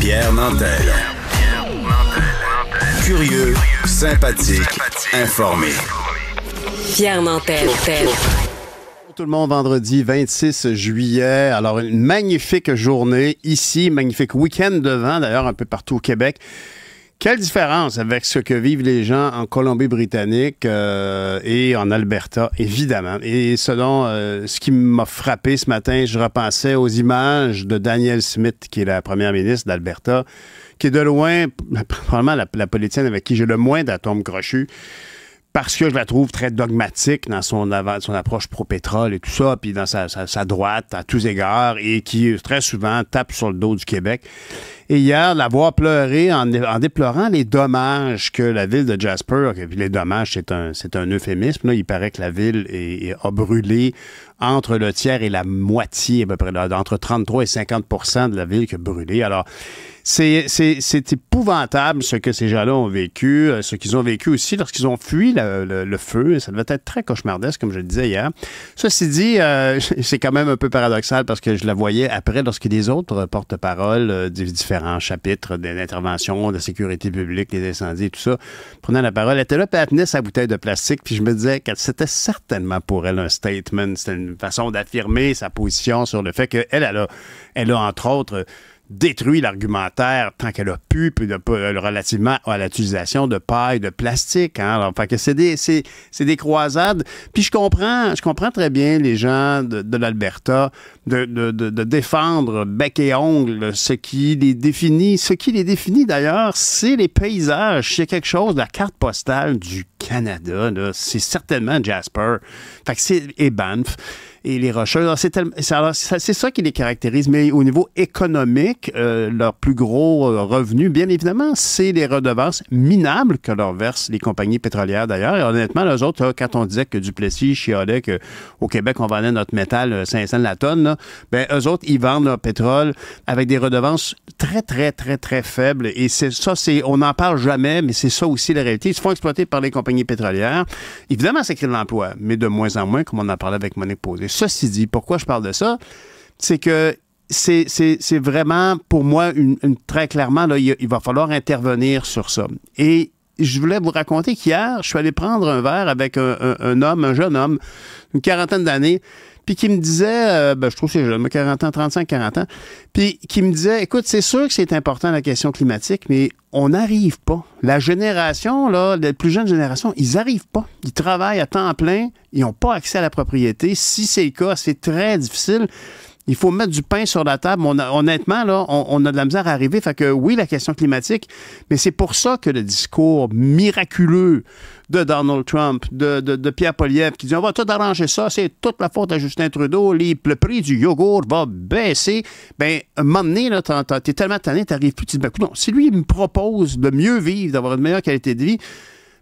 Pierre Nantel. Curieux, sympathique, informé. Pierre Nantel. Tout le monde, vendredi 26 juillet. Alors, une magnifique journée ici, magnifique week-end devant, d'ailleurs, un peu partout au Québec. Quelle différence avec ce que vivent les gens en Colombie-Britannique euh, et en Alberta, évidemment. Et selon euh, ce qui m'a frappé ce matin, je repensais aux images de Daniel Smith, qui est la première ministre d'Alberta, qui est de loin probablement la, la politicienne avec qui j'ai le moins d'atomes crochus parce que je la trouve très dogmatique dans son, son approche pro-pétrole et tout ça, puis dans sa, droite à tous égards, et qui très souvent tape sur le dos du Québec. Et hier, l'avoir pleuré en, en, déplorant les dommages que la ville de Jasper, les dommages, c'est un, euphémisme, il paraît que la ville a brûlé entre le tiers et la moitié, à peu près, entre 33 et 50 de la ville qui a brûlé. Alors, c'est épouvantable ce que ces gens-là ont vécu, euh, ce qu'ils ont vécu aussi lorsqu'ils ont fui le, feu. Ça devait être très cauchemardesque, comme je le disais hier. Ceci dit, euh, c'est quand même un peu paradoxal parce que je la voyais après lorsque les autres porte-parole euh, des différents chapitres des interventions de sécurité publique, des incendies, tout ça, prenant la parole, elle était là, puis elle tenait sa bouteille de plastique, puis je me disais que c'était certainement pour elle un statement, c'était une une façon d'affirmer sa position sur le fait qu'elle, elle a, elle a entre autres détruit l'argumentaire tant qu'elle a pu, puis euh, relativement à l'utilisation de paille, de plastique. Hein. que c'est des, croisades. Puis je comprends, je comprends très bien les gens de, l'Alberta de, défendre bec et ongle ce qui les définit. Ce qui les définit d'ailleurs, c'est les paysages. C'est quelque chose, la carte postale du Canada, c'est certainement Jasper. Fait que et Banff et les Rocheuses. C'est ça qui les caractérise. Mais au niveau économique, euh, leur plus gros euh, revenu, bien évidemment, c'est les redevances minables que leur versent les compagnies pétrolières d'ailleurs. Et honnêtement, les autres, quand on disait que Duplessis chialait au Québec, on vendait notre métal 500 euh, la tonne, là, ben, eux autres, ils vendent leur pétrole avec des redevances très, très, très, très faibles. Et c'est ça, c'est on n'en parle jamais, mais c'est ça aussi la réalité. Ils se font exploiter par les compagnies pétrolières. Évidemment, ça crée de l'emploi, mais de moins en moins, comme on en parlé avec Monique Posé. Ceci dit, pourquoi je parle de ça? C'est que c'est vraiment, pour moi, une, très clairement, là, il, va falloir intervenir sur ça. Et je voulais vous raconter qu'hier, je suis allé prendre un verre avec un, un homme, un jeune homme, une quarantaine d'années, puis qui me disait, euh, ben, je trouve que jeune, 40 ans, 35, 40 ans, puis qui me disait, écoute, c'est sûr que c'est important la question climatique, mais on n'arrive pas. La génération, là, la plus jeune génération, ils n'arrivent pas. Ils travaillent à temps plein, ils n'ont pas accès à la propriété. Si c'est le cas, c'est très difficile. Il faut mettre du pain sur la table. honnêtement, là, on, a de la misère à arriver. Fait que oui, la question climatique, mais c'est pour ça que le discours miraculeux de Donald Trump, de, de, Pierre Poliev, qui dit on va tout arranger ça, c'est toute la faute à Justin Trudeau, les, le prix du yogourt va baisser. Ben, un moment donné, t'es tellement tanné, t'arrives plus, tu ben, non, si lui, me propose de mieux vivre, d'avoir une meilleure qualité de vie,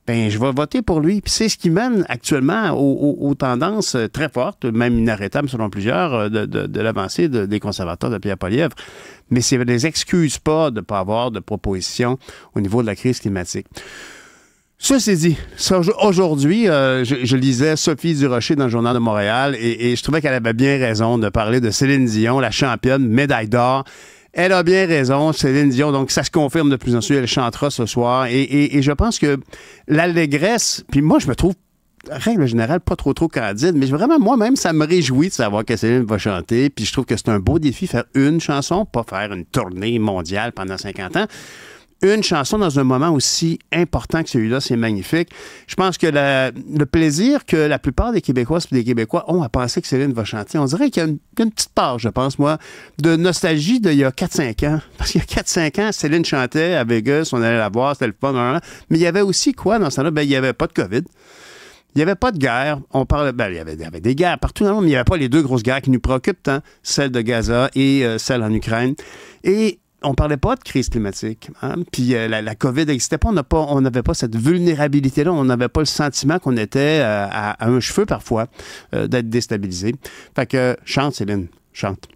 ben je vais voter pour lui. Puis c'est ce qui mène actuellement aux, tendances euh, très fortes, même inarrêtables selon plusieurs, euh, de, l'avancée des conservateurs de Pierre Polièvre. Mais ça ne les excuse pas de ne pas avoir de propositions au niveau de la crise climatique. Ceci dit, aujourd'hui, euh, je, lisais Sophie Durocher dans le Journal de Montréal et, et je trouvais qu'elle avait bien raison de parler de Céline Dion, la championne médaille d'or elle a bien raison, Céline Dion. Donc, ça se confirme de plus en plus. Elle chantera ce soir. Et, je pense que l'allégresse, puis moi, je me trouve règle générale, pas trop trop candide, mais vraiment, moi-même, ça me réjouit de savoir que Céline va chanter. Puis je trouve que c'est un beau défi, faire une chanson, pas faire une tournée mondiale pendant 50 ans une chanson dans un moment aussi important que celui-là, c'est magnifique. Je pense que le plaisir que la plupart des Québécois et des Québécois ont à penser que Céline va chanter, on dirait qu'il y a une, petite part, je pense, moi, de nostalgie d'il y a 4-5 ans. Parce qu'il y a 4-5 ans, Céline chantait à Vegas, on allait la voir, c'était le fun, mais il y avait aussi quoi dans ce là Ben, il n'y avait pas de COVID. Il n'y avait pas de guerre. On parlait, ben, il, y avait, des guerres partout dans le monde, mais il n'y avait pas les deux grosses guerres qui nous préoccupent hein, celle de Gaza et euh, celle en Ukraine. Et on parlait pas de crise climatique. Hein. Puis euh, la, COVID n'existait pas. On n'avait pas cette vulnérabilité-là. On n'avait pas le sentiment qu'on était euh, à, un cheveu parfois euh, d'être déstabilisé. Fait que chante, Céline, chante.